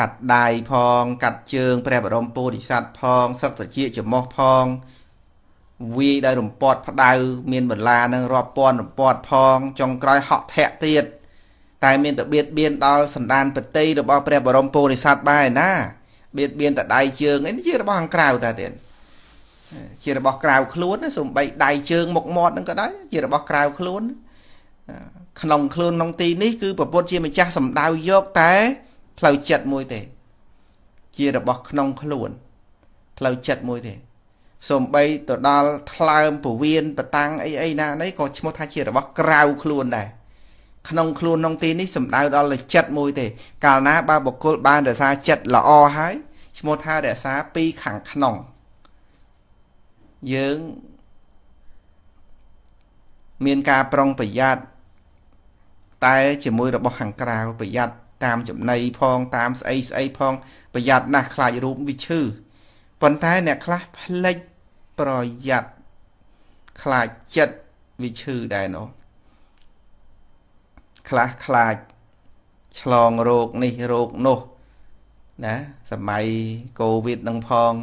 កាត់ដៃផងកាត់ជើង ព្រះបរមពោធិសត្វផងសឹកត្រជាច្រមុះផងវាយដោយរំពាត់ ផ្ដៅមានបន្លានឹងរាប់ពាន់រំពាត់ផងចុងក្រោយហក់ធាក់ទៀតតែមានតែបៀតបៀនដល់សណ្ដានប្រតិរបស់ព្រះបរមពោធិសត្វបែរណាបៀតបៀនតែដៃជើងឯនេះជារបស់ខាងក្រៅតែទៀតជារបស់ក្រៅខ្លួនណាសំបីដៃជើងមុខមាត់ហ្នឹងក៏ដោយជារបស់ក្រៅខ្លួន ក្នុងខ្លួនក្នុងទីនេះគឺពពុទ្ធជាម្ចាស់សម្ដៅយកតែផ្លូវចិត្តមួយទេជារបស់ក្នុងខ្លួនផ្លូវចិត្តមួយទេសំបីទៅដល់ថ្លើមពវៀនបតាំងអីអីណាណីក៏ឈ្មោះថាជារបស់ក្រៅខ្លួនដែរក្នុងខ្លួនក្នុងទីនេះសំដៅដល់ចិត្តមួយទេកាលណាបើបុគ្គលបានរក្សាចិត្តល្អហើយឈ្មោះថារក្សាពីខាងក្នុងយើងមានការប្រុងប្រយ័ត្នតែជាមួយរបស់ខាងក្រៅប្រយ័ត្នតាមចំណីផង តាមស្អីស្អីផងប្រយ័ត្នណាស់ខ្លាចរូបវាឈឺប៉ុន្តែអ្នកខ្លះផ្លិចប្រយ័ត្នខ្លាចចិត្តវាឈឺដែរនោះខ្លះខ្លាចឆ្លងរោគនេះរោគនោះណាសម័យកូវីដនឹងផង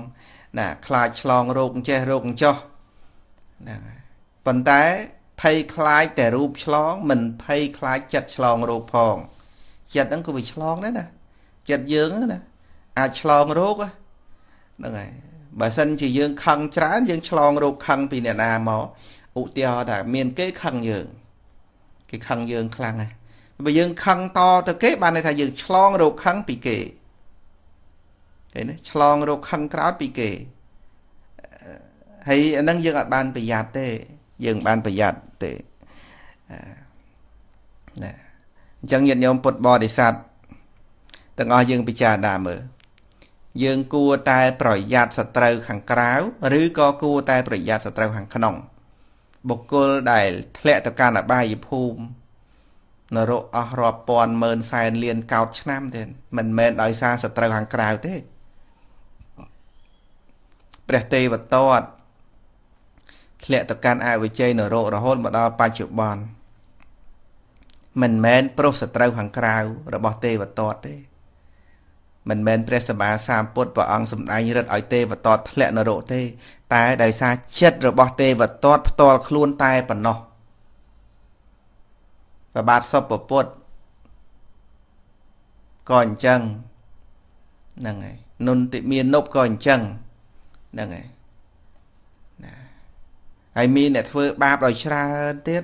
ណាខ្លាចឆ្លងរោគអញ្ចេះរោគអញ្ចោះហ្នឹងប៉ុន្តែភ័យខ្លាចតែរូបឆ្លង មិនភ័យខ្លាចចិត្តឆ្លងរោគផងចិត្តហ្នឹងក៏វាឆ្លងដែរណាចិត្តយើងហ្នឹងណាអាចឆ្លងរោគហ្នឹងហើយបើសិនជាយើងខឹងច្រើន យើង ឆ្លងរោគខឹងពីអ្នកណាមកឧទាហរណ៍ថាមានគេខឹងយើងគេខឹងយើងខ្លាំងណាស់បើយើងខឹងតទៅគេបានន័យថា យើងឆ្លងរោគខឹងពីគេឃើញទេឆ្លងរោគខឹងក្រោតពីគេហើយអានឹងយើងអត់បានប្រយ័ត្នទេ យើងបានប្រយ័ត្នទេណាអញ្ចឹងញាតិញោមពុទ្ធបរិស័ទទាំងអស់យើងពិចារណាមើលយើងគួរតែប្រយ័ត្នសត្រូវខាងក្រៅឬក៏គួរតែប្រយ័ត្នសត្រូវខាងក្នុង បុគ្គលដែលធ្លាក់ទៅកាន់អបាយភូមិនរកអស់រាប់ពាន់ម៉ឺនសែនលានកោតឆ្នាំទេមិនមែនដោយសារសត្រូវខាងក្រៅទេព្រះទេវតតធ្លាក់ទៅកាន់អវិជ័យនរករហូតមកដល់បច្ចុប្បន្នមិនមែនប្រុសសត្រូវខាងក្រៅរបស់ទេវតតទេ មិនមែនព្រះសម្មាសម្ពុទ្ធព្រះអង្គសម្ដែងរិទ្ធឲ្យទេវតតធ្លាក់នរកទេ តែដោយសារចិត្តរបស់ទេវតតផ្ទាល់ខ្លួនតែប៉ុណ្ណោះប្របាទសពពុទ្ធក៏អញ្ចឹងហ្នឹងហើយនុនតិមាននប់ក៏អញ្ចឹងហ្នឹងហើយណាហើយមានអ្នកធ្វើបាបដោយច្រើនទៀត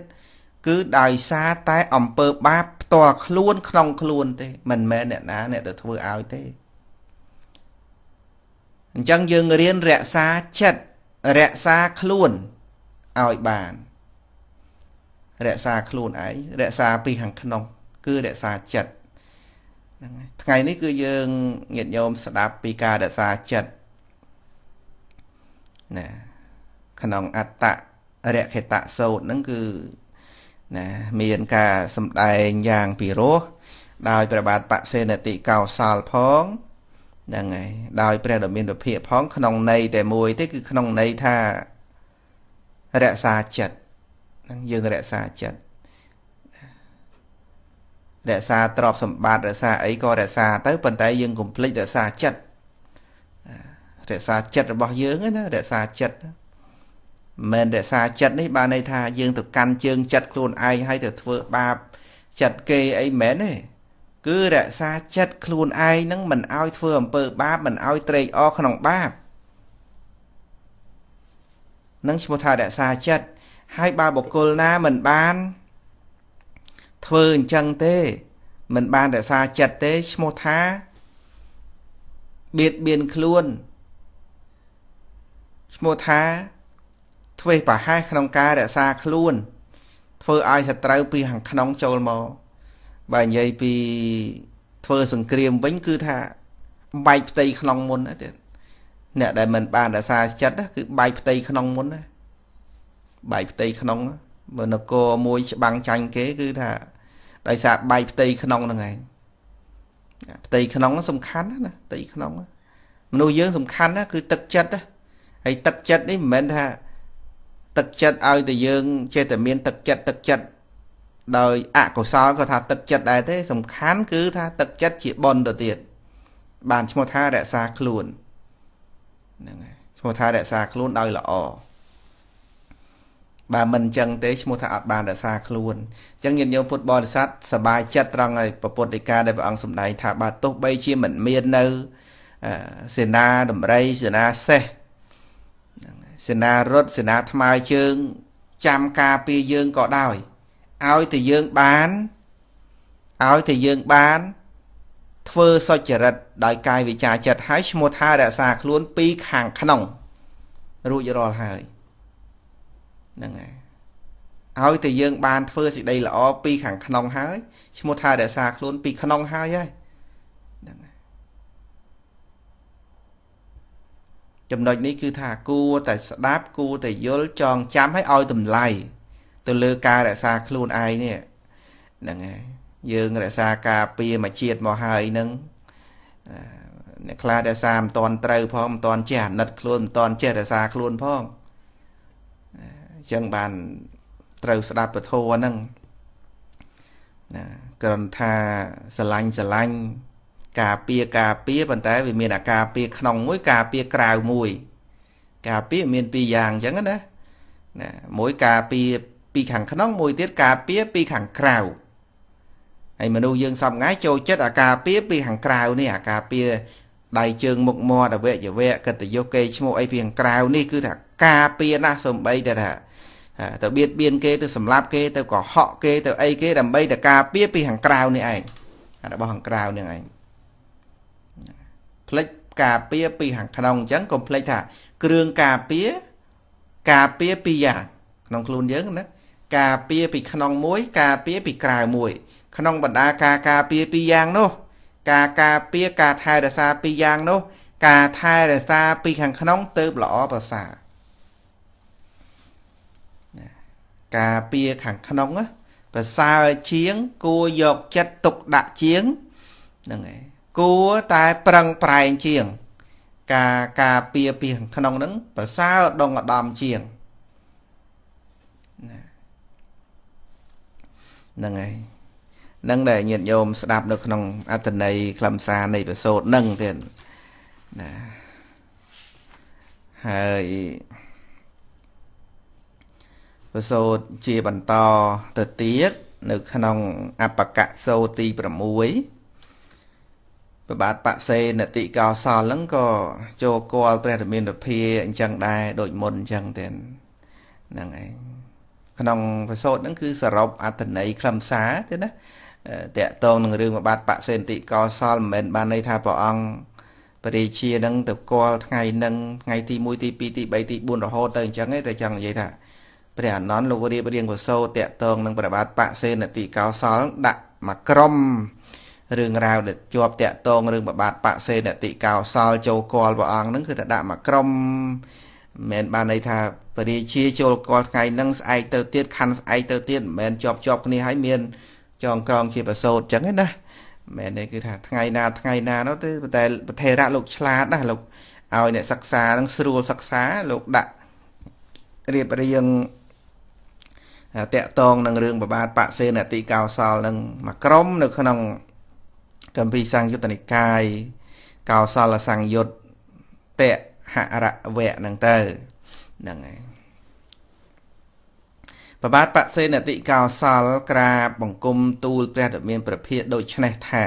គឺដោយសារតែអំពើបាបផ្ទាល់ខ្លួនក្នុងខ្លួនទេមិនមែនអ្នកណាអ្នកទៅធ្វើឲ្យទេអញ្ចឹងយើងរៀនរក្សាចិត្តរក្សាខ្លួនឲ្យបានរក្សាខ្លួនឯងរក្សាពីខាងក្នុង គឺរក្សាចិត្តហ្នឹងហើយថ្ងៃនេះគឺយើងញាតិញោមស្ដាប់ពីការរក្សាចិត្តណាក្នុងអត្តរខិតៈសោតហ្នឹងគឺណាមានការសម្ដែងយ៉ាងពិរោះដោយព្រះបាទបសេនតិកោសាលផងហ្នឹងហើយដោយព្រះដ៏មានវិភាកផង ក្នុងន័យតែមួយទេគឺក្នុងន័យថារក្សាចិត្តហ្នឹងយើងរក្សាចិត្តរក្សាទ្រព្យសម្បត្តិរក្សាអីក៏រក្សាទៅប៉ុន្តែយើងកុំភ្លេចរក្សាចិត្តរក្សាចិត្តរបស់យើងណារក្សាចិត្តណាមិនរក្សាចិត្តនេះបានន័យថាយើងទៅកាន់ជើងចិត្តខ្លួនឯងហើយទៅធ្វើបាប ចិត្តគេអីមែនទេគឺរក្សាចិត្តខ្លួនឯងនឹងមិនឲ្យធ្វើអំពើ បាបមិនឲ្យត្រេកអរក្នុងបាបនឹងឈ្មោះថារក្សាចិត្តហើយបើបុគ្គលណាមិនបានធ្វើអញ្ចឹងទេ មិនបានរក្សាចិត្តទេឈ្មោះថាបៀតបៀនខ្លួនឈ្មោះថាធ្វេសប្រហែសក្នុងការរក្សាខ្លួនធ្វើឲ្យសត្រូវពីខាងក្នុងចូលមកបើនិយាយពីធ្វើសង្គ្រាមវិញគឺថាបែកផ្ទៃក្នុងមុនទៀតអ្នកដែលមិនបានរក្សាចិត្តគឺបែកផ្ទៃក្នុងមុនណាបែកផ្ទៃក្នុងបើនគរមួយច្បាំងចាញ់គេគឺថា ដោយសារបែកផ្ទៃក្នុងហ្នឹងឯងផ្ទៃក្នុងសំខាន់ណាផ្ទៃក្នុងមនុស្សយើងសំខាន់ណាគឺ ទឹកចិត្តហើយទឹកចិត្តនេះមិនមែនថាទឹកចិត្តឲ្យតែយើងចេះតែមានទឹកចិត្តទឹកចិត្តដោយអកុសលក៏ថាទឹកចិត្តដែរទេ សំខាន់គឺថាទឹកចិត្តជាបុណ្យទៅទៀតបានឈ្មោះថារក្សាខ្លួនហ្នឹងហើយឈ្មោះថារក្សាខ្លួនដោយល្អបើមិនអញ្ចឹងទេឈ្មោះថាអត់បានរក្សាខ្លួនអញ្ចឹងញាតិញោមពុទ្ធបរិស័ទសบายចិត្តត្រង់ហើយពុទ្ធដីកាដែលព្រះអង្គសម្ដែងថាបាទទោះបីជាមិនមាននៅសេនាដំរីសេនាសេះសេនារត់សេនាថ្មើរជើង ចាំការពារយើងក៏ដោយឲ្យតែយើងបានឲ្យតែយើងបាន ធ្វើសុចរិតដោយកាយវិចាចិត្តហើយឈ្មោះថារក្សាខ្លួនពីខាងក្នុង រួចរាល់ហើយហ្នឹងហើយឲ្យតែយើងបានធ្វើសេចក្តីល្អពីខាងក្នុងហើយឈ្មោះថារក្សាខ្លួនពីក្នុងហើយហើយចំណុចនេះគឺថាគួរតែស្ដាប់គួរតែយល់ចងចាំឲ្យឲ្យតម្លៃទៅលើការរក្សាខ្លួនឯងនេះហ្នឹងហើយយើងរក្សាការពារមួយជាតិមកហើយហ្នឹងអ្នកខ្លះរក្សាមិនតន់ត្រូវ ផងមិនតន់ចេះអាណិតខ្លួនមិនតន់ចេះរក្សាខ្លួនផងអញ្ចឹងបានត្រូវស្ដាប់ពធហ្នឹងណាគ្រាន់ថាស្រឡាញ់ស្រឡាញ់ការពារការពារប៉ុន្តែវាមានអាការពារក្នុងមួយ ការពារក្រៅមួយការពារមានពីរយ៉ាងអញ្ចឹងណាណាមួយការពារពីខាងក្នុងមួយទៀតការពារពីខាងក្រៅហើយមនុស្សយើងសពថ្ងៃចូលចិត្តអាការពារពីខាងក្រៅនេះអាការពារដៃជើងមុខមាត់អវយវៈកិត្តិយសគេឈ្មោះអីពីខាងក្រៅនេះគឺថាការពារណាស់សំបីតែថា ទៅបៀតបៀនគេទៅសម្លាប់គេទៅកុហកគេទៅអីគេដើម្បីតែការពារពីខាងក្រៅនេះឯងរបស់ខាងក្រៅនេះឯងភ្លេចការពារពីខាងក្នុងអញ្ចឹងកុំភ្លេចថាគ្រឿងការពារការពារពីរយ៉ាងក្នុងខ្លួនយើងណាការពារពីក្នុងមួយ ការពារពីក្រៅមួយក្នុងបណ្ដាការការពារពីរយ៉ាងនោះ ការការពារការថែរក្សាពីរយ៉ាងនោះការថែរក្សាពីខាងក្នុង ទៅល្អប្រសើរការពារខាងក្នុង ប្រសើរជាងគួរយកចិត្តទុកដាក់ជាងហ្នឹងឯងគួរតែប្រឹងប្រែងជាង ការការពារពីក្នុងនឹងប្រសើរដងឧត្តមជាងណាហ្នឹងហើយនឹងដែលញាតិញោមស្ដាប់នៅក្នុងអត្តន័យខ្លឹមសារនៃប្រសូតនឹងទៀតណាហើយប្រសូតជាបន្តទៅទៀតនៅក្នុងអបកៈសូទី6ប្របាទបសេនតិកោសលហ្នឹងក៏ចូលគាល់ព្រះធម្មនិភាអញ្ចឹងដែរដូចមុនអញ្ចឹងទៀតហ្នឹងឯងក្នុងវសោតហ្នឹងគឺសរុបអត្ថន័យខ្លឹមសារទៀតណាតកតងនឹងរឿងប្របាទបសេនតិកោសលមិនមែនបានន័យថាព្រះអង្គបរិជានឹងទៅគាល់ថ្ងៃនឹងថ្ងៃទី1ទី2ទី3ទី4រហូតទៅអញ្ចឹងទេតែចង់និយាយថាព្រះអនន្តលោករៀបរៀងវសោតតកតងនឹងប្របាទបសេនតិកោសលដាក់មកក្រុមរឿងរ៉ាវដែលជាប់តាក់ទងរឿងបបាតបៈសេនតិកោសលចូលកលព្រះអង្គហ្នឹងគឺថាដាក់មកក្រុមមិនបានន័យថាពរាជាចូលកលថ្ងៃហ្នឹងស្អែកទៅទៀតខណ្ឌស្អែកទៅទៀតមិនមែនជាប់ជាប់គ្នាហើយមាន ចងក្រង ជាប្រសោតចឹងណាមែនទេគឺថាថ្ងៃណាថ្ងៃណានោះទេតែប្រធេរៈលោកឆ្លាតណាលោកឲ្យអ្នកសិក្សានឹងស្រួលសិក្សាលោកដាក់រៀបរៀងតាក់តងនឹងរឿងបបាទបសេនតិកោសលនឹងមួយក្រុមនៅក្នុងកម្មវិសង្យុត្តនិកាយកោសលសង្យុត្តតហរវៈហ្នឹងទៅហ្នឹងហើយប្របាទបសេនតិកោសលក្រាបបង្គំទូលព្រះតមានប្រភិយដូចនេះថា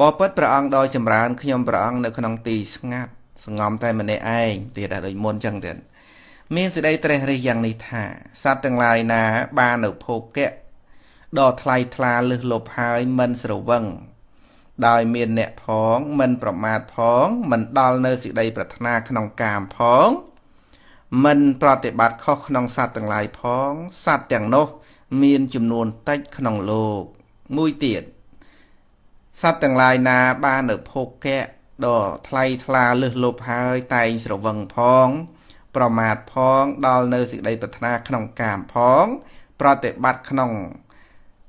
បបិទ្ធព្រះអង្គដោយចម្រើនខ្ញុំព្រះអង្គនៅក្នុងទីស្ងាត់ស្ងំតែម្នាក់ឯងទៀតដែរដូចមុនចឹងទៀតមានសេចក្តីត្រេះរិះយ៉ាងនេះថាសត្វទាំងឡាយណាបាននៅភោគៈដ៏ថ្លៃថ្លាលឹះលប់ហើយមិនស្រវឹងដោយមានអ្នកផងមិនប្រមាថផង មិនដល់នៅសេចក្តីប្រាថ្នាក្នុងកាមផង មិន ប្រតិបត្តិខុសក្នុងសត្វទាំងឡាយផងសត្វទាំងនោះ មានចំនួនតិចក្នុងលោកមួយទៀតសត្វទាំងឡាយណាបាននៅភោគៈដ៏ថ្លៃថ្លាលឹះលប់ហើយតែងស្រវឹងផង ប្រមាថផងដល់នៅសេចក្តីប្រាថ្នាក្នុងកាមផង ប្រតិបត្តិក្នុង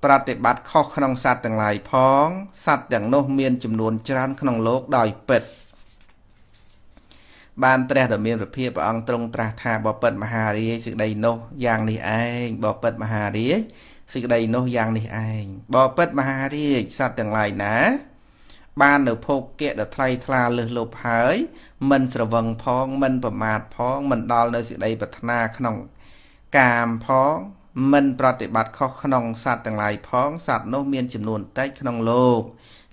ប្រតិបត្តិខុសក្នុងសត្វទាំងឡាយផងសត្វទាំងនោះមានចំនួនច្រើនក្នុងโลกដោយពិតបានព្រះដ៏មានពភាព្រះអង្គទ្រង់ត្រាស់ថាបពិតមហារាជសេចក្តីនោះយ៉ាងនេះឯងបពិតមហារាជសេចក្តីនោះយ៉ាងនេះឯងបពិតមហារាជសត្វទាំងឡាយណា បាននៅភោគៈដ៏ថ្លៃថ្លាលើសលប់ហើយ មិនស្រវឹងផងមិនប្រមាថផងមិនដល់នៅសេចក្តីប្រាថ្នាក្នុងកាមផងមិនប្រតិបត្តិខុសក្នុងសត្វទាំងឡាយផងសត្វនោះមានចំនួនតិចក្នុងលោក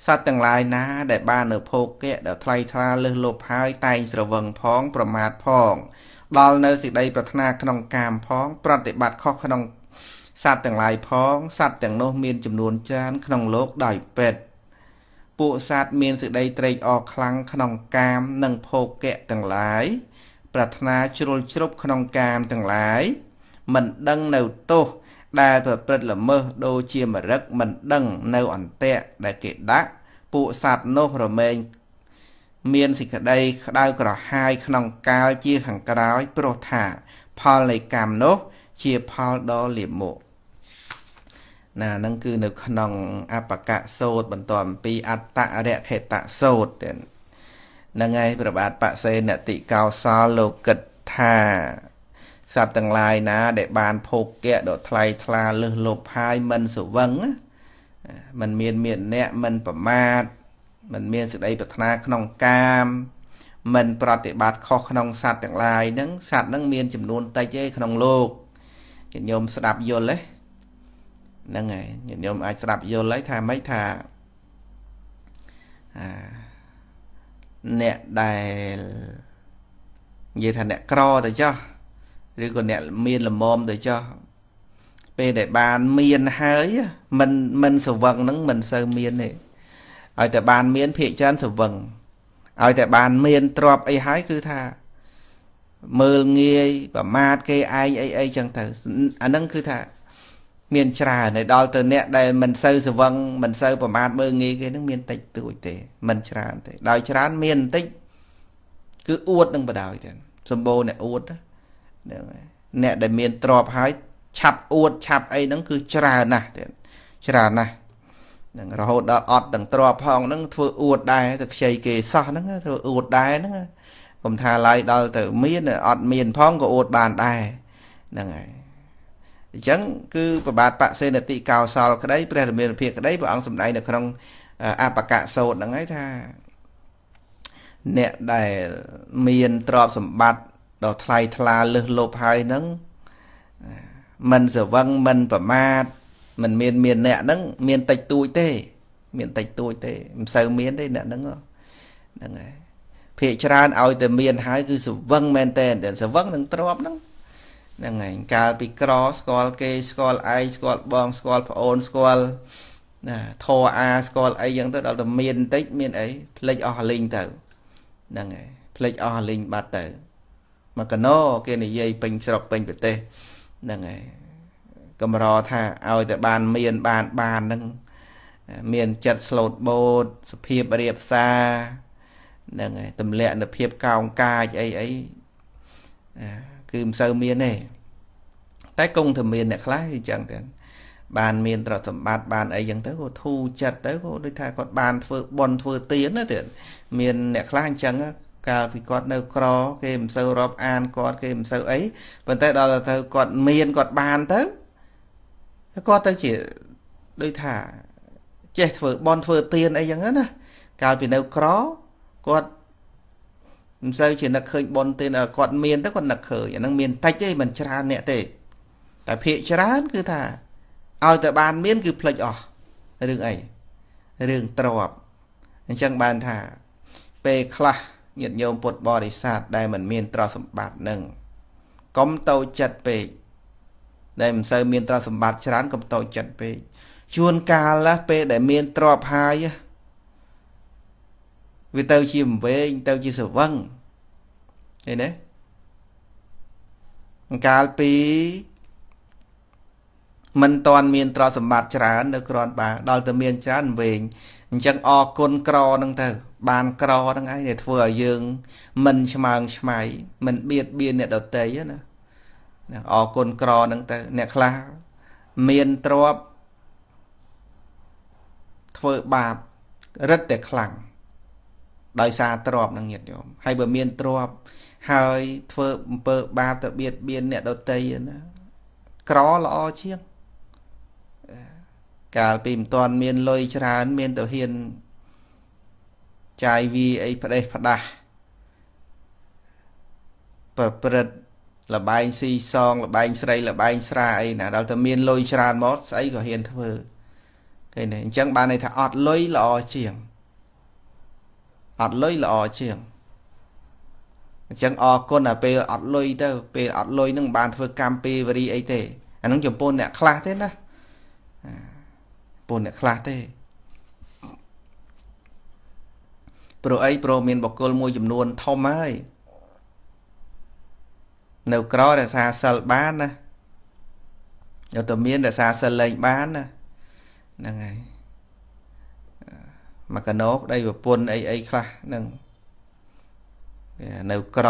សត្វទាំងឡាយណាដែលបាននៅភោគៈដ៏ថ្លៃថ្លាលើសលប់ហើយតែងស្រវឹងផង ប្រមាថផងដល់នៅសេចក្តីប្រាថ្នាក្នុងកាមផង ប្រតិបត្តិខុសក្នុងសត្វទាំងឡាយផងសត្វទាំងនោះមានចំនួនច្រើនក្នុងលោកដោយពេទ្យពួកសត្វមានសេចក្តីត្រេកអរខ្លាំងក្នុងកាមនិងភោគៈទាំងឡាយ ប្រាថ្នាជ្រុលជ្រប់ក្នុងកាមទាំងឡាយមិនដឹងនៅទោសដែលប្រព្រឹត្តល្មើសដូចជាមរឹកមិនដឹងនៅអន្តៈដែលគេដាក់ពួកសត្វនោះរមែងមានសេចក្តីក្តៅក្រហាយក្នុងកាលជាខាងក្រោយព្រោះថាផលនៃកម្មនោះ ជាផលដ៏លាមកណានឹងគឺនៅក្នុងអបកៈសោតបន្ទាប់ពីអត្តរខេតៈសោតហ្នឹងហើយប្របាទបសេនតិកោសលលោកគិតថាសត្វទាំងឡាយណាដែលបានភោគៈដ៏ថ្លៃថ្លាលឹះលប់ហើយមិនសវឹងมันមានមាន អ្នកមិនប្រមាថมันមានសេចក្តីប្រាថ្នាក្នុងកាមមិនប្រតិបត្តិខុសក្នុងសត្វទាំងឡាយហ្នឹងសត្វហ្នឹងមានចំនួនតិចទេក្នុងโลกញាតិញោមស្ដាប់យល់ទេហ្នឹងហើយញាតិញោមអាចស្ដាប់យល់ហើយថាម៉េចថាអាអ្នកដែលនិយាយថាអ្នកក្រទៅចោះឬក៏អ្នកមានលមមទៅចោះពេលដែលបានមានហើយមិនមិនសវឹងហ្នឹងមិនសូវមានទេឲ្យតែបាន មានភាកច្រើនសវឹងឲ្យតែបានមានទ្រពអីហើយគឺថាមើលងាយប្រមាថគេឯងអីអីចឹងទៅអាហ្នឹងគឺថាមានច្រើនហើយដល់ទៅអ្នកដែលមិនសូវសវឹងមិនសូវប្រមាថមើលងាយគេហ្នឹងមានតិចតួចទេមិនច្រើនទេដោយច្រើនមានបន្តិចគឺអួតនឹងបដ ாய் ទៀតសម្បូរអ្នកអួតណាហ្នឹងហើយអ្នកដែលមានទ្រពហើយឆាប់អួតឆាប់អីហ្នឹងគឺច្រើនណាស់ទៀតច្រើនណាស់នឹងរហូតដល់អត់ទាំងទ្រពផងហ្នឹងធ្វើអួតដែរទៅខ្ចីគេសោះហ្នឹងធ្វើអួតដែរហ្នឹងកុំថាឡាយដល់ទៅមានអត់មានផងក៏អួតបានដែរហ្នឹងហើយអញ្ចឹងគឺប្របាទបសេនតិកោសលក្តីព្រះរាមាភិក្តីព្រះអង្គសម្ដែងនៅក្នុងអបកៈសោតហ្នឹងហើយថាអ្នកដែលមានទ្រព្យសម្បត្តិដ៏ថ្លៃថ្លាលើសលប់ហើយហ្នឹងមិនសវឹងមិនប្រមាថមិនមានមានអ្នកហ្នឹងមានតិចតួចទេ មានតិចតួចទេមិនសូវមានទេអ្នកហ្នឹងហ្នឹងហើយភាកច្រើនឲ្យតែមានហើយ គឺសវឹងមែនតើសវឹងនឹងទ្របហ្នឹងហ្នឹងហើយកាលពីក្រស្គាល់គេស្គាល់ឯងស្គាល់បងស្គាល់ប្អូនស្គាល់ណាធរអាស្គាល់អីយ៉ាងទៅដល់តែមានបន្តិចមានអីផ្លេចអស់លេងទៅហ្នឹងហើយផ្លេចអស់លេងបាត់ទៅមកកណោគេនិយាយពេញស្រុកពេញប្រទេសហ្នឹងហើយកំរថាឲ្យតែបានមានបានបានហ្នឹងមានចិត្តស្លូតបូតសភាពរៀបសារហ្នឹងហើយទម្លាក់នៅភាពកោងកាចអីអីគឺមិនសូវមានទេតែគង់តែមានអ្នកខ្លះគឺចឹងទៅបានមានទ្រព្យសម្បត្តិបានអីចឹងទៅគាត់ធូរចិត្តទៅគាត់ដូចថាគាត់បានធ្វើបន់ធ្វើទានណាទៀតមានអ្នកខ្លះអញ្ចឹងកាលពីគាត់នៅក្រ គេមិនសូវរាប់អានគាត់គេមិនសូវអីប៉ុន្តែដល់ទៅគាត់មានគាត់បានទៅគាត់ទៅជាដូចថាចេះធ្វើបនធ្វើទៀនអីចឹងណាកាលពីនៅក្រគាត់មិនសូវជានឹកឃើញបនទៀនគាត់មានទៅគាត់នឹកឃើញអានឹងមានតិចទេមិនច្រើនអ្នកទេ តែភាកច្រើនគឺថាឲ្យតែបានមាន គឺផ្លិចអស់រឿងអីរឿងទ្របអញ្ចឹងបានថាពេលខ្លះញាតិញោមពុទ្ធបរិស័ទដែលមិនមានទ្រព្យសម្បត្តិនឹងកុំតូចចិត្តពេកដែលមិនសូវមានទ្រព្យសម្បត្តិច្រើនកុំតូចចិត្តពេកជួនកាលពេលដែលមានទ្រព្យហើយវាទៅជាវែងទៅជាសវឹងឃើញទេកាលពីមិនតាន់មានទ្រព្យសម្បត្តិច្រើននៅគ្រាន់បើដល់តែមានច្រើនវែងអញ្ចឹងអរគុណក្រនឹងទៅបានក្រ នឹងឯងដែលធ្វើឲ្យយើង មិនឆ្មើងឆ្មៃមិនបៀតបៀនអ្នកដតីណាអរគុណក្រនឹងទៅអ្នកខ្លះមានទ្រពធ្វើបាបរឹតតែខ្លាំងដោយសារទ្រពនឹងញាតញោមហើយបើមានទ្រពហើយធ្វើអំពើបាបទៅបៀតបៀនអ្នកដតីណាក្រល្អជាងកាលពីមិនទាន់មានលុយច្រើន មានទៅហ៊ានចាយវាអីផ្ដេសផ្ដាស់ប្រព្រឹត្តលបែងស៊ីសងលបែងស្រី លបែងស្រាអីណាដល់តែមានលុយច្រើនមកស្អីក៏ហ៊ានធ្វើគេនេះអញ្ចឹងបានន័យថាអត់លុយល្អជាងអត់លុយល្អជាងអញ្ចឹងអរគុណដល់ពេលអត់លុយទៅពេលអត់លុយនឹងបានធ្វើកម្មពេលវេរីអីទេអានឹងចំពោះអ្នកខ្លះទេណាពួកអ្នកខ្លះទេព្រោះអីព្រោះមានបកគលមួយចំនួនធំហើយនៅក្ររក្សាសិលបានណាយកតែមានរក្សាសិលលែងបានណាហ្នឹងហើយមកកណោប្តីប្រពន្ធអីអីខ្លះហ្នឹងនៅក្រ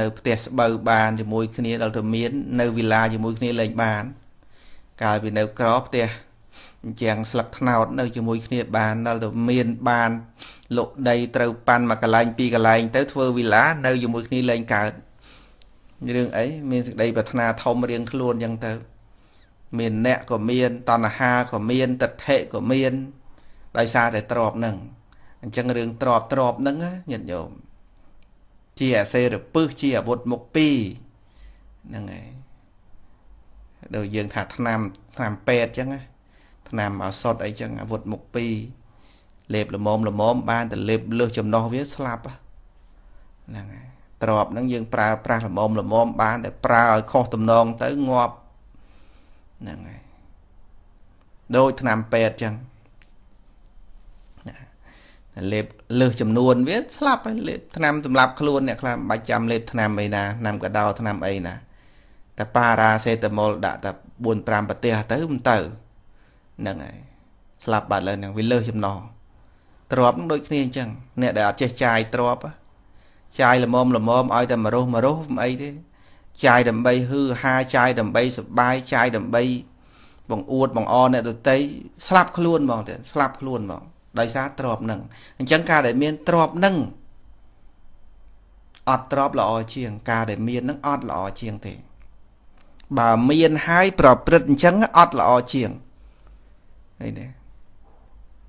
នៅផ្ទះស្បូវបានជាមួយ គ្នាដល់ទៅមាន នៅវិឡាជាមួយគ្នាលែងបាន កាលពីនៅក្រផ្ទះអញ្ចឹងស្លឹកថ្នោតនៅជាមួយគ្នាបានដល់ទៅមានបានលោកដីត្រូវប៉ាន់មួយកន្លែងពីរកន្លែងទៅធ្វើវីឡានៅជាមួយគ្នាលែងកើតរឿងអីមានសេចក្តីប្រាថ្នាធំរៀងខ្លួនអញ្ចឹងទៅ មានអ្នកក៏មានតណ្ហាក៏មានទិដ្ឋិក៏មានដោយសារតែទ្របនឹងអញ្ចឹងរឿងទ្របទ្របនឹងញាតិញោមជាអសេរពឹសជាអាវុធមុខពីរហ្នឹងហើយដូចយើងថាឆ្នាំឆ្នាំពេទ្យអញ្ចឹងណាថ្នាំឱសថអីចឹងអាវុធមុខពីរលេបល្មមល្មមបានតែលេបលើសចំណោះវាស្លាប់ហ្នឹងហើយទ្របហ្នឹងយើងប្រើប្រាស់ល្មមល្មមបានតែប្រើឲ្យខុសតំណងទៅងាប់ហ្នឹងហើយដូចថ្នាំពេទ្យចឹងលេបលើសចំនួនវាស្លាប់ហើយលេបថ្នាំសម្រាប់ខ្លួនអ្នកខ្លះមិនបាច់ចាំលេបថ្នាំអីណាថ្នាំកដោថ្នាំអីណាតែប៉ារ៉ាសេតាមុលដាក់តែ4 5ប្រទេសទៅមិនទៅហ្នឹងហើយស្លាប់បាត់លើហ្នឹងវាលើសចំណងទ្របនឹងដូចគ្នាអញ្ចឹងអ្នកដែលអត់ចេះចាយទ្រប ចាយល្មមល្មមឲ្យតែមរុះមរុះមិនអីទេចាយដើម្បីហឺហាចាយដើម្បីសបាយចាយដើម្បីបង្អួតបង្អអ្នកដតីស្លាប់ខ្លួនហ្មងទៀតស្លាប់ខ្លួនហ្មងដោយសារទ្របនឹងអញ្ចឹងការដែលមានទ្របនឹងអត់ទ្របល្អជាង ការដែលមាននឹងអត់ល្អជាងទេបើមានហើយប្រព្រឹត្តអញ្ចឹងអត់ល្អជាងអីនេះ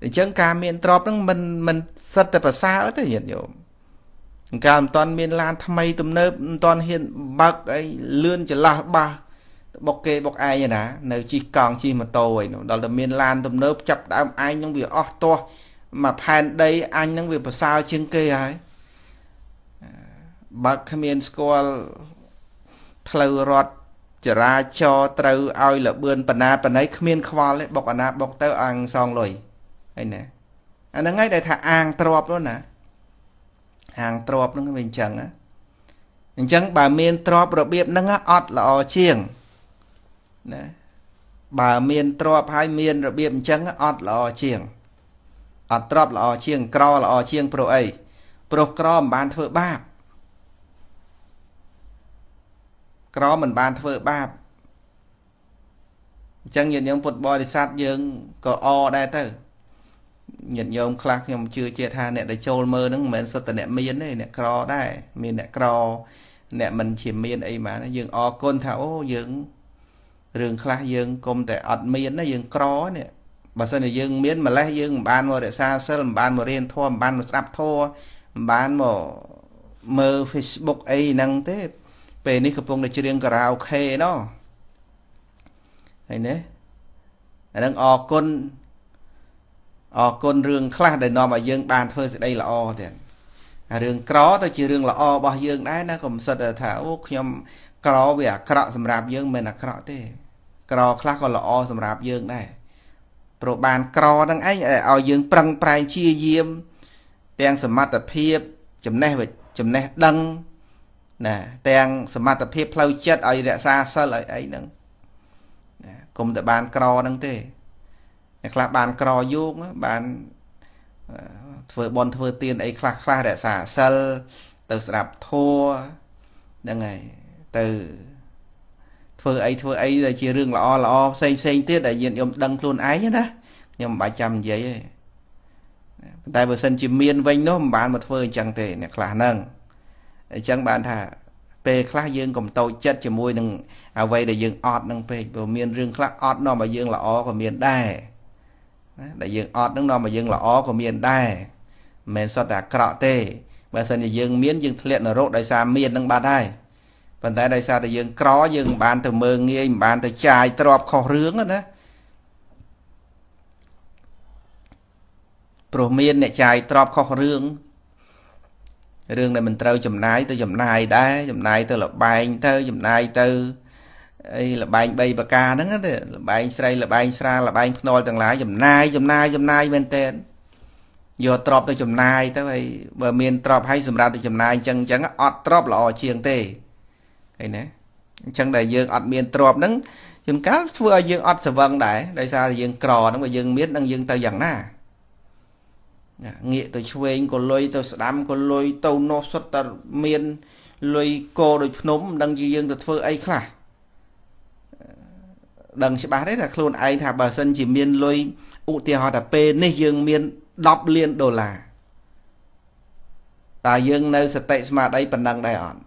អញ្ចឹងការមានទ្រពហ្នឹងមិនមិនសិតតែប្រសើរទេញាតិញោមអង្ការមិនតាន់មានឡានថ្មីទំនើបមិនតាន់ហ៊ានបើកអីលឿនច្រឡះបាសបុកគេបុកឯងឯណា នៅជិះកង់ជិះម៉ូតូឯនោះដល់តែមានឡានទំនើបចាប់ដើមឯងនឹងវាអស់ទាស់មួយផែនដីអញនឹងវាប្រសើរជាងគេហើយបើគ្មានស្គាល់ផ្លូវរត់ចរាចរត្រូវឲ្យលបឿនបណ្ណាបណ្ណៃគ្មានខ្វល់ទេបុកអាណាបុកទៅអាំងសងលុយហើយណាអាហ្នឹងឯងដែលថាអាងទ្របនោះណាអាងទ្របហ្នឹងវាអញ្ចឹងអញ្ចឹងបើមានទ្របរបៀបហ្នឹងអត់ល្អជាងណាបើមានទ្របហើយមាន របៀបអញ្ចឹងអត់ល្អជាងអត់ទ្របល្អជាងក្រល្អជាងព្រោះអីព្រោះក្រមិនបានធ្វើបាបក្រមិនបានធ្វើបាបអញ្ចឹងញាតិញោមពុទ្ធបរិស័ទយើងក៏អដែរទៅញាតិញោមខ្លះខ្ញុំជឿជាក់ថាអ្នកដែលចូលមើលហ្នឹងមិនមែនសុទ្ធតែអ្នកមានទេអ្នកក្រដែរមានអ្នកក្រអ្នកមិនជាមានអីបានយើងអរគុណថាអូយើងរឿងខ្លះយើងគុំតែអត់មានណាយើងក្រនេះបើសិនជាយើងមានម្លេះយើងមិនបានមករក្សាសិលមិនបានមករៀនធម៌មិនបានមកស្ដាប់ធម៌មិនបានមកមើល Facebook អីហ្នឹងទេពេលនេះកំពុងតែច្រៀងការ៉ាអូខេណោះហើយណាអានឹងអរគុណអរគុណរឿងខ្លះដែលនាំឲ្យយើង បានធ្វើសេចក្តីល្អទៀតអារឿងក្រទៅជារឿងល្អរបស់យើងដែរណាកុំសិតថាអូខ្ញុំក្រវាអាក្រក់សម្រាប់យើងមិនអាក្រក់ទេ ក្រខ្លះក៏ល្អសម្រាប់យើងដែរព្រោះបានក្រហ្នឹងឯងឲ្យយើងប្រឹងប្រែងជាយាម ទាំងសមត្ថភាព ចំណេះចំណេះដឹងណាទាំងសមត្ថភាពផ្លូវចិត្តឲ្យរក្សាសិលឲ្យអីហ្នឹងណាគុំតែបានក្រហ្នឹងទេ អ្នកខ្លះបានក្រយូងបានធ្វើបនធ្វើទៀនអីខ្លះខ្លះរក្សាសិលទៅស្ដាប់ធัวហ្នឹងហើយទៅធ្វើអីធ្វើអីដែលជារឿងល្អល្អផ្សេងផ្សេងទៀតដែលយានខ្ញុំដឹងខ្លួនឯងណាខ្ញុំមិនបាច់ចាំនិយាយទេតែបើសិនជាមានវិញនោះមិនបានមកធ្វើអញ្ចឹងទេអ្នកខ្លះហ្នឹងអញ្ចឹងបានថាពេលខ្លះយើងកុំតូចចិត្តជាមួយ នឹងអ្វីដែលយើងអត់នឹងពេកព្រោះមានរឿងខ្លះអត់នាំឲ្យយើងល្អក៏មានដែរណាដែលយើងអត់នឹងនាំឲ្យយើងល្អក៏មានដែរមិនមែនសុទ្ធតែអាក្រក់ទេបើសិនជាយើងមានយើងធ្លាក់នរកដោយសារមាននឹងបាត់ហើយប៉ុន្តែដោយសារតែយើងក្រយើងមិនបានទៅមើងងាយមិនបានទៅចាយទ្របខុសរឿងណាព្រោះមានអ្នកចាយទ្របខុសរឿងរឿងដែលមិនត្រូវចំណាយទៅចំណាយដែរចំណាយទៅលបែងទៅចំណាយទៅអីលបែង3ប្រការហ្នឹងណាលបែងស្រីលបែងស្រាលបែងភ្នល់ទាំងឡាយចំណាយចំណាយចំណាយមែនតើយកទ្របទៅចំណាយទៅហើយបើមានទ្របហើយសម្រាប់ទៅចំណាយអញ្ចឹងអញ្ចឹងអត់ទ្របល្អជាងទេឃើញណាអញ្ចឹងដែលយើងអត់មានទ្របហ្នឹងជួនកាលធ្វើឲ្យយើងអត់ស្វឹងដែរដោយសារយើងក្រហ្នឹងបើយើងមាននឹងយើងទៅយ៉ាងណាងាកទៅឆ្វេងក៏លុយទៅស្ដាំក៏លុយទៅនោះសុទ្ធតែមានលុយកោដូចភ្នំមិនដឹងជាយើងទៅធ្វើអីខ្លះដឹងច្បាស់ទេថាខ្លួនឯងថាបើសិនជាមានលុយឧទាហរណ៍ថាពេលនេះយើងមាន10លានដុល្លារតើយើងនៅសតិស្មារតីប៉ុណ្ណឹងដែរអត់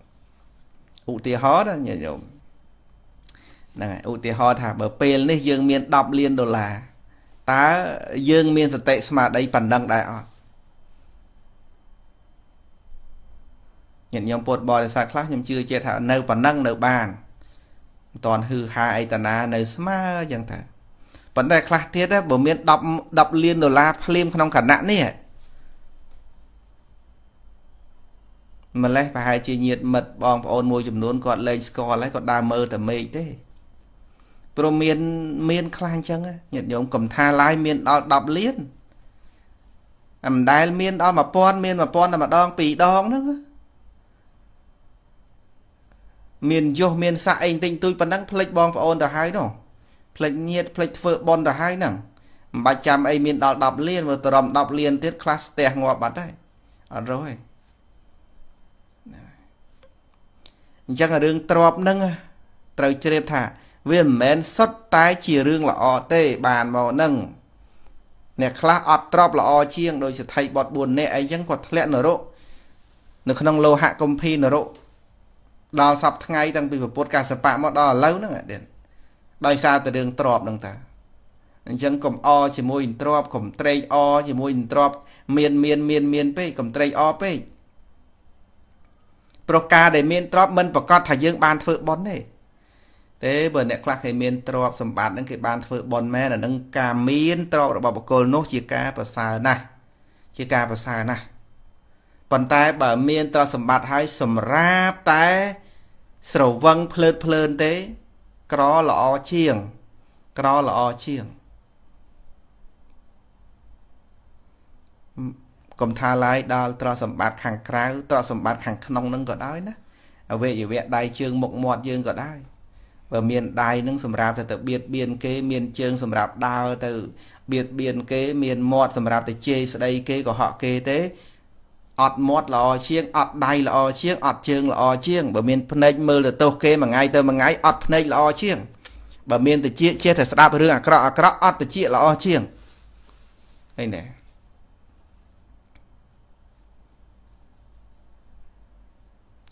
ឧទាហរណ៍ញាតិញោមហ្នឹងហើយឧទាហរណ៍ថាបើពេលនេះយើងមាន10លានដុល្លារតើយើងមានសតិស្មារតីប៉ុណ្ណឹងដែរអត់ញាតិញោមពុទ្ធបរិស័ទខ្លះខ្ញុំជឿជាក់ថានៅប៉ុណ្ណឹងនៅបានមិនតាន់ហឺហាអីតាណា នៅ ស្មើអញ្ចឹងទៅប៉ុន្តែខ្លះទៀតបើមាន10 10លានដុល្លារភ្លាមក្នុងគណៈនេះម្លេះប្រហែលជាញាតិមិត្តបងប្អូនមួយ ចំនួនគាត់លែងស្គាល់ហើយគាត់ដើរមើលតែមេឃទេព្រោះមានមានខ្លះអញ្ចឹងញាតិញោមកំថាឡាយមានដល់10លានអម្ដែលមានដល់1000មាន1000តែម្ដងពីរដងហ្នឹងមានយុះមានសាក់អីទិញទួយប៉ុណ្ណឹងផ្លេចបងប្អូនទៅហើយនោះផ្លេចញាតផ្លេចធ្វើបន់ទៅហើយហ្នឹងមិនបាច់ចាំអីមានដល់10លានមើលត្រឹម10លានទៀតខ្លះស្ទះងាប់បាត់ហើយអត់រស់ទេអញ្ចឹងរឿងទ្របហ្នឹងត្រូវជ្រាបថាវាមិនមែនសុទ្ធតែជារឿងល្អទេ បានមកនឹងអ្នកខ្លះអត់ត្រប់ល្អជាងដោយសិទ្ធិបត4នាក់អីចឹងគាត់ធ្លាក់នរកនៅក្នុង លោហៈកំភីនរកដល់សពថ្ងៃតាំងពីពពុទ្ធកាសបៈមកដល់ឥឡូវហ្នឹងអាដោយសារតែរឿងទ្របហ្នឹងតា អញ្ចឹងកុំអ ជាមួយនឹងទ្របកុំត្រេកអជាមួយនឹងទ្របមានមានមានមានពេកកុំត្រេកអពេកព្រោះការដែលមានទ្របមិនប្រកាសថាយើង បានធ្វើបន់ទេទេបើអ្នកខ្លះគេមានទ្រព្យសម្បត្តិហ្នឹងគេបានធ្វើបន់មែនអានឹងការមានទ្រព្យរបស់បុគ្គលនោះ ជាការប្រសើរណាស់ជាការប្រសើរណាស់ប៉ុន្តែបើមានទ្រព្យសម្បត្តិហើយសម្រាប់តែ ស្រវឹងភ្លើតភ្លើនទេ ក្រល្អជាងក្រល្អជាងកុំថាឡាយដល់ទ្រព្យសម្បត្តិខាងក្រៅទ្រព្យសម្បត្តិខាងក្នុង នឹងក៏ដោយណាអវយវៈដៃជើងមុខមាត់យើងក៏ដែរបើមានដៃនឹងសម្រាប់ទៅទៅបៀតបៀនគេមានជើងសម្រាប់ដើរទៅបៀតបៀនគេ មានមាត់សម្រាប់ទៅជេរស្ដីគេកុហកគេទេអត់មាត់ល្អជាងអត់ដៃល្អជាងអត់ជើងល្អជាងបើមានភ្នែកមើលទៅទោសគេមួយថ្ងៃទៅមួយថ្ងៃអត់ភ្នែកល្អជាងបើមានតិចចេះតែស្ដាប់រឿងអាក្រក់អាក្រក់អត់តិចល្អជាងអីណែ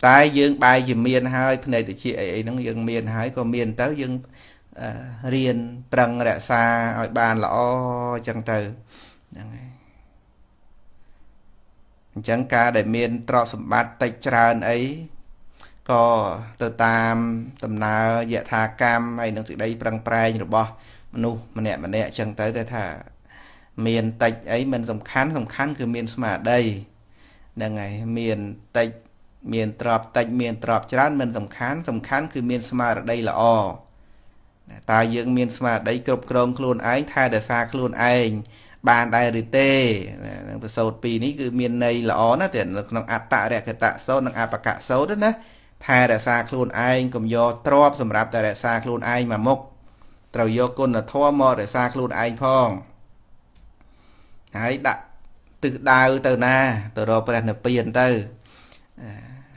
តែយើងបែរជាមាន ហើយភ្នែកតិចអីអីហ្នឹងយើងមានហើយក៏មាន ទៅយើងរៀនប្រឹងរក្សាឲ្យបានល្អអញ្ចឹងទៅហ្នឹងហើយអញ្ចឹងការដែលមានទ្រព្យសម្បត្តិតិចច្រើនអីក៏ទៅតាមដំណើរយថាកម្មហើយនឹងសេចក្តីប្រឹងប្រែងរបស់មនុស្សម្នាក់ម្នាក់អញ្ចឹងទៅតែថាមានតិចអីមិនសំខាន់សំខាន់គឺមានស្មារតីហ្នឹងហើយមានតិចមានទ្រព្យតិចមានទ្រព្យច្រើនមិនសំខាន់សំខាន់គឺមានស្មារតីល្អតើយើង មានស្មារតីគ្រប់គ្រងខ្លួនឯងថែរក្សាខ្លួនឯងបានដែរឬទេនឹងប្រសូតពីរនេះគឺមានន័យល្អណាស់ទៀតនៅក្នុងអត្តរកតសោតនិងអបកសោតណាថែរក្សាខ្លួនឯងកុំយកទ្រព្យសម្រាប់តែរក្សាខ្លួនឯងមកមុខត្រូវយកគុណធម៌មករក្សាខ្លួនឯងផងហើយដាក់ទិសដៅទៅណាទៅរកព្រះនិព្វានទៅ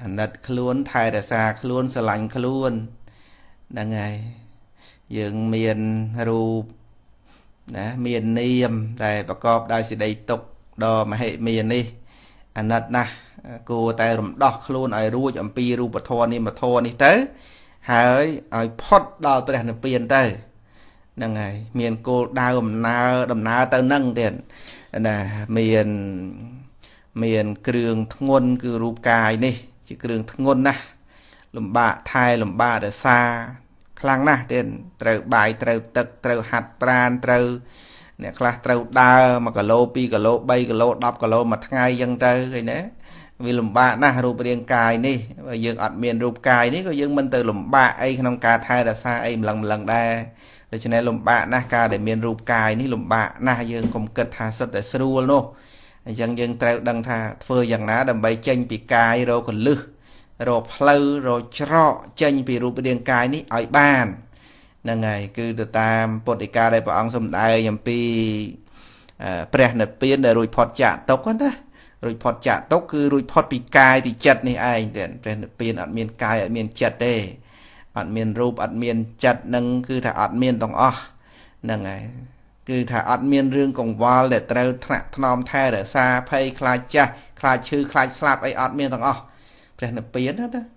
អាណិតខ្លួនថែរក្សាខ្លួនស្រឡាញ់ខ្លួនហ្នឹងហើយយើងមានរូបណាមាននាមតែប្រកបដោយសេចក្តីទុក្ខដ៏មហិមានេះអាណិតណាស់គួរតែរំដោះខ្លួនឲ្យរួចអំពីរូបធម៌នេះមធម៌នេះទៅហើយឲ្យផុតដល់ព្រះនិព្វានទៅហ្នឹងហើយមានគោលដៅដំណើរដំណើរទៅនឹងទៀតណាមានមានគ្រឿងធ្ងន់គឺរូបកាយនេះជាគ្រឿងធ្ងន់ណាស់លំបាកថែលំបាករសាខ្លាំងណាស់ទៀតត្រូវបាយត្រូវទឹកត្រូវហាត់ប្រានត្រូវអ្នកខ្លះត្រូវដើរ1គីឡូ2គីឡូ3គីឡូ10គីឡូមួយថ្ងៃអញ្ចឹងទៅឃើញទេវាលំបាកណាស់រូបរាងកាយនេះបើយើងអត់មានរូបកាយនេះក៏យើងមិនទៅលំបាកអីក្នុងការថែរក្សាអីម្លឹងម្លឹងដែរដូច្នេះលំបាកណាស់ការដែលមានរូបកាយនេះលំបាកណាស់យើងកុំគិតថាសិតតែស្រួលនោះអញ្ចឹងយើងត្រូវដឹងថាធ្វើយ៉ាងណា ដើម្បីចេញពីកាយរោគលឹះរោផ្លូវរោច្រកចេញពីរូបរាងកាយនេះឲ្យបានហ្នឹងហើយគឺទៅតាមពុទ្ធិកាដែលព្រះអង្គសម្ដែងអំពីព្រះនិព្វាន ដែលរួចផុតចាកទុកណារួចផុតចាកទុកគឺរួចផុត ពីកាយពីចិត្តនេះឯងទេព្រះនិព្វាន អត់មានកាយអត់មានចិត្តទេ អត់មានរូបអត់មាន ចិត្តនឹងគឺថាអត់មានទាំងអស់ហ្នឹងហើយគឺថាអត់មានរឿងកង្វល់ដែលត្រូវថ្នាក់ថ្នមថែរក្សាភ័យខ្លាចចាស់ខ្លាចឈឺខ្លាចស្លាប់អីអត់មានទាំងអស់ព្រះនិព្វានណាហ្នឹងហើយ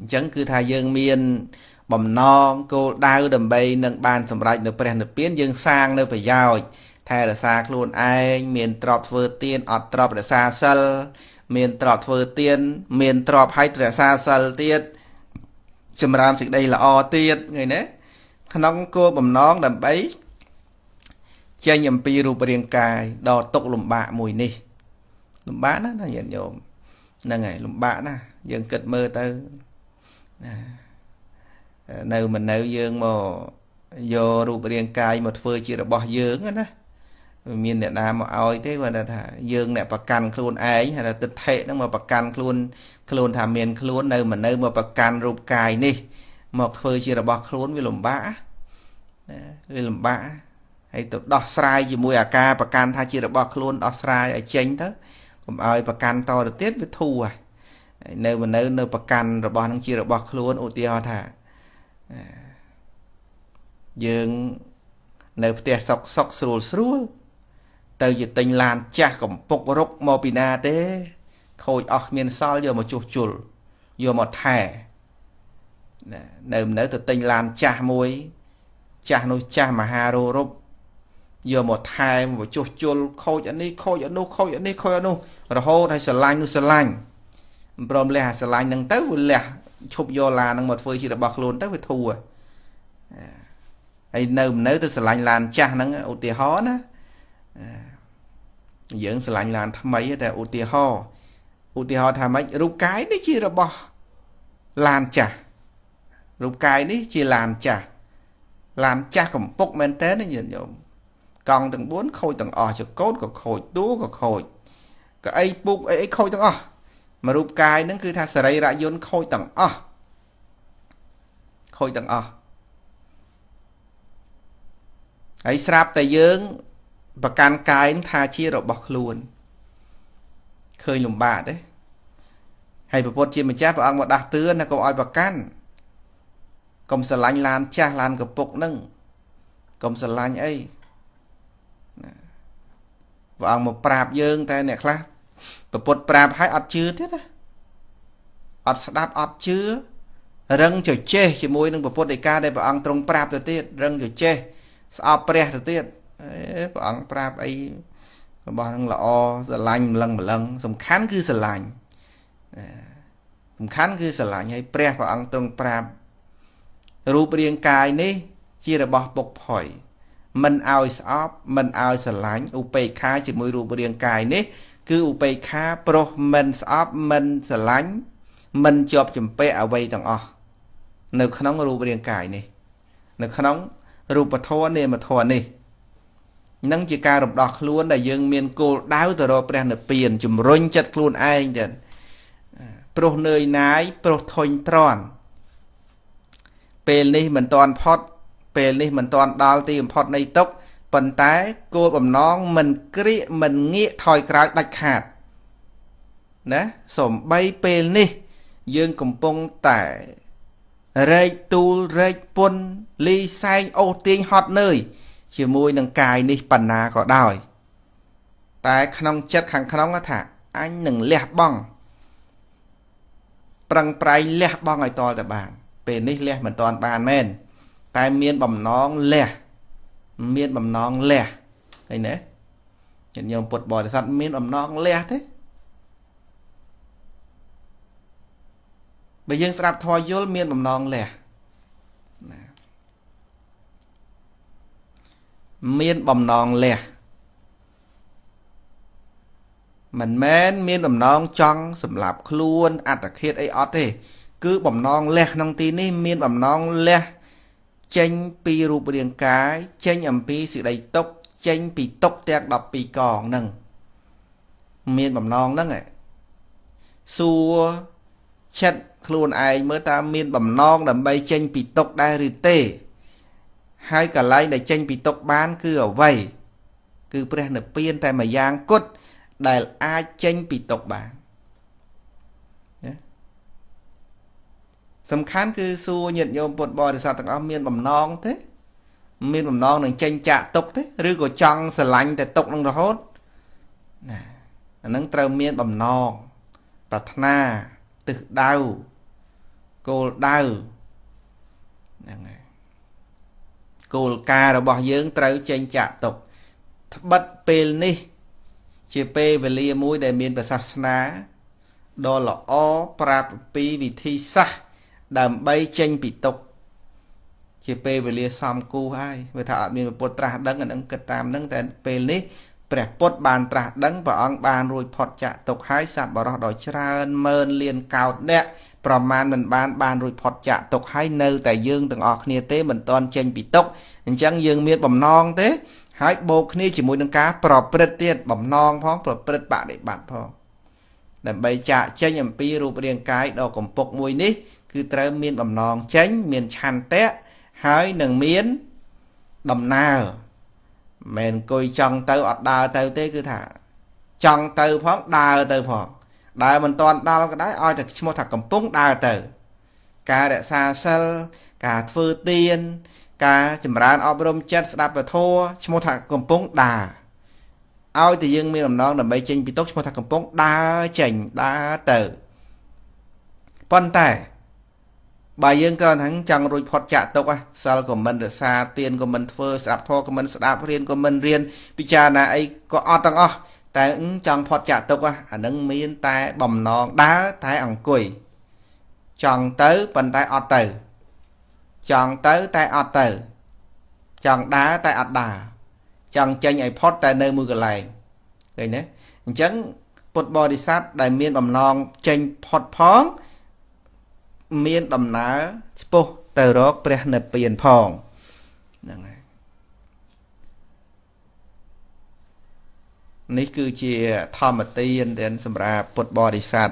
អញ្ចឹងគឺថាយើងមានបំណងគោលដៅដើម្បីនឹងបានសម្រេចនៅព្រះនិព្វានយើងសាងនៅប្រយោជន៍ថែរក្សាខ្លួនឯងមានទ្របធ្វើទៀនអត់ទ្របរក្សាសិលមានទ្របធ្វើទៀនមានទ្របឲ្យរក្សាសិលទៀតចម្រើនសេចក្តីល្អទៀតឃើញទេក្នុងគោលបំណងដើម្បីចេញអំពីរូបរាងកាយដ៏ຕົកលំបាកមួយនេះ លំបាកណាស់ណាញាតិញោមហ្នឹងហើយលំបាកណាស់យើងគិតមើលទៅណានៅមិននៅយើងមកយករូបរាងកាយមកធ្វើជារបស់យើងណាមានអ្នកណាមកឲ្យទេគាត់ថាយើងអ្នកប្រកាន់ខ្លួនឯងហើយទិដ្ឋិហ្នឹងមកប្រកាន់ខ្លួនខ្លួនថាមានខ្លួននៅមិននៅមកប្រកាន់រូបកាយនេះ មកធ្វើជារបស់ខ្លួនវាលំបាកណាវាលំបាកហើយទៅដោះស្រាយជាមួយអាការប្រកាន់ថាជារបស់ខ្លួនដោះស្រាយឲ្យចេញទៅកុំឲ្យប្រកាន់តទៅទៀតវាធូរហើយនៅមិននៅនៅប្រកាន់របស់នឹងជារបស់ខ្លួនឧទាហរណ៍ថាយើងនៅផ្ទះសុកសុកស្រួលស្រួល ទៅជាទិញឡានចាស់កំពុករកមកពីណាទេខូចអស់មានសល់យកមកជួសជុលយកមកថែណានៅមិននៅទៅទិញឡានចាស់មួយ ចាស់នោះចាស់មហារោរົບយកមកថែមមកចុះជុលខូចអានេះខូចអានោះខូចអានេះខូចអានោះរហូតឲ្យស្រឡាញ់នោះស្រឡាញ់ព្រមលះអាស្រឡាញ់នឹងទៅវាលះឈប់យកឡានឹងមកធ្វើជារបស់ខ្លួនទៅវាធូរហើយនៅមិននៅទៅស្រឡាញ់ឡានចាស់ហ្នឹងឧទាហរណ៍ណាយើងស្រឡាញ់ឡានថ្មីតែឧទាហរណ៍ឧទាហរណ៍ថាម៉េចរូបកាយនេះជារបស់ឡានចាស់រូបកាយនេះជាឡានចាស់ឡានចាស់កំពុកមែនតើញាតិញោមកង់ទាំង4ខូចទាំងអស់ចកូនក៏ខូចតួក៏ខូចក៏អីពុកអីអីខូចទាំងអស់មួយរូបកាយហ្នឹងគឺថាសរីរៈយន្តខូចទាំងអស់ខូចទាំងអស់ហើយស្រាប់តែយើងប្រកាន់កាយថាជារបស់ខ្លួនឃើញលំបាកទេហើយប្រពុតជាម្ចាស់ព្រះអង្គមកដាស់តឿនណាកុំឲ្យប្រកាន់កុំស្រឡាញ់ឡានចាស់ឡានកពុកហ្នឹងកុំស្រឡាញ់អីព្រះអង្គមកប្រាប់យើងតែអ្នកខ្លះប្រពុតប្រាប់ហើយអត់ជឿទៀតណាអត់ស្ដាប់អត់ជឿរឹងជជែកជាមួយនឹងប្រពុតឯកាដែលព្រះអង្គទ្រង់ប្រាប់ទៅទៀតរឹងជជែកស្អប់ព្រះទៅទៀតព្រះអង្គប្រាប់អីរបស់នឹងល្អស្រឡាញ់ម្លឹងម្លឹងសំខាន់គឺស្រឡាញ់សំខាន់គឺស្រឡាញ់ហើយព្រះព្រះអង្គទ្រង់ប្រាប់រូបរាងកាយនេះ ជារបស់ពុកផុយមិនឲ្យស្អប់មិនឲ្យស្រឡាញ់ឧបេក្ខាជាមួយរូបរាងកាយនេះ គឺឧបេក្ខាប្រុសមិនស្អប់មិនស្រឡាញ់មិនជាប់ចម្ពាក់អ្វីទាំងអស់នៅក្នុងរូបរាងកាយនេះ នៅក្នុងរូបធម៌នាមធម៌នេះនឹងជាការរំដោះខ្លួនដែលយើង មានគោលដៅទៅរកព្រះនិព្វានជំរុញចិត្តខ្លួនឯងទៅព្រោះនឿយណាយព្រោះធុញទ្រាន់ពេលនេះមិនតាន់ផុតពេលនេះមិនទាន់ដល់ទីបំផុតនៃទុក្ខប៉ុន្តែគោលបំណងមិនក្រៀកមិនងាកថយក្រោយដាច់ខាតណាសំបីពេលនេះ យើងកំពុងតែរែកទូលរែកពុនលីសែងអូសទាញហត់នឿយជាមួយនឹងកាយនេះបណ្ណាក៏ដោយតែ ក្នុងចិត្តខាងក្នុងថាអញនឹងលះបង់ប្រឹងប្រែងលះបង់ឲ្យតតែបានពេលនេះលះមិនតាន់បានមែនតែមានបំណងលះមានបំណងលះឃើញទេញាតិញោមពុទ្ធបរិស័ទមានបំណងលះទេបើយើងស្ដាប់ធម៌យល់មានបំណងលះណាមានបំណងលះមិនមែនមានបំណងចង់សម្រាប់ខ្លួនអត្តឃាតអីអត់ទេគឺបំណងលះក្នុងទីនេះមានបំណងលះចេញពីរូបរាងកាយចេញអំពីសេចក្តីទុក្ខចេញពីទុក្ខទាំង12កងហ្នឹងមានបំណងហ្នឹងសួរចិត្តខ្លួនឯងមើលតើមាន បំណង ដើម្បីចេញពីទុក្ខដែរឬទេ ហើយកលែងដែលចេញពីទុក្ខបានគឺអ្វីគឺព្រះនិព្វានតែម្យ៉ាងគត់ដែលអាចចេញពីទុក្ខបានសំខាន់គឺសួរញាតិញោមពុទ្ធបរិស័ទទាំងអស់មានបំណងទេមានបំណងនឹងចេញចាក់ទុកទេឬក៏ចង់ស្រឡាញ់តែទុកនឹងរហូតណាអានឹងត្រូវមានបំណងប្រាថ្នាទិសដៅគោលដៅហ្នឹងហើយគោលការណ៍របស់ យើងត្រូវចេញចាក់ទុកត្បិតពេលនេះ ជាពេលវេលាមួយដែលមានប្រសាសនាដ៏ល្អប្រាប់ពីវិធីសាស្ត្រដើម្បីចេញពីទុក្ខជាពេលវេលាសំគូហើយវាថាអត់មានពុទ្ធត្រាស់ដឹងអានឹងគិតតាមនឹងតែពេលនេះព្រះពុទ្ធបានត្រាស់ដឹងព្រះអង្គបានរួចផុតចាកទុក្ខហើយសប្បុរសដ៏ច្រើនម៉ឺនលានកោតអ្នកប្រមាណមិនបានបានរួចផុតចាកទុក្ខហើយនៅតែយើងទាំងអស់គ្នាទេមិនទាន់ចេញពីទុក្ខអញ្ចឹងយើងមានបំណងទេហើយបូកគ្នាជាមួយនឹងការ ប្រព្រឹត្តទៀតបំណងផងប្រព្រឹត្តបដិបត្តិផងដើម្បីចាកចេញអំពីរូបរាង កាយដ៏កំពុកមួយនេះគឺត្រូវមានបំណងចេញ មានឆន្ទៈហើយនឹងមានដំណើរមិនអង្គុយចង់ទៅអត់ដើរទៅទេគឺថា ចង់ទៅផងដើរទៅផងដើរមិនតាន់ដល់ក៏ដែរឲ្យតែឈ្មោះថាកំពុងដើរទៅ ការរក្សាសិលការធ្វើទានការ ចម្រើន អប់រំចិត្តស្ដាប់ពធឈ្មោះថាកំពុងដើរឲ្យតែយើងមានបំណងដើម្បីចេញពីទុកឈ្មោះថាកំពុងដើរចេញដើរទៅប៉ុន្តែបើយើងគ្រាន់តែចង់រួចផុតចាក់ទុកសិលក៏មិនរក្សាទានក៏មិនធ្វើស្ដាប់ធម៌ក៏មិនស្ដាប់រៀនក៏មិនរៀនពិចារណាអីក៏អត់ទាំងអស់តែចង់ផុតចាក់ទុកអានឹងមានតែបំណងដើរតែអង្គុយចង់ទៅប៉ុន្តែអត់ទៅចង់ទៅតែអត់ទៅចង់ដើរតែអត់ដើរចង់ចេញឲ្យផុតតែនៅមួយកន្លែងឃើញទេអញ្ចឹងពុទ្ធបរិស័ទដែលមានបំណងចេញផុតផងមានដំណើរឆ្ពោះទៅរកព្រះនិព្វានផងហ្នឹងហើយនេះគឺជា ធម្មទាន សម្រាប់ពុទ្ធបរិស័ទ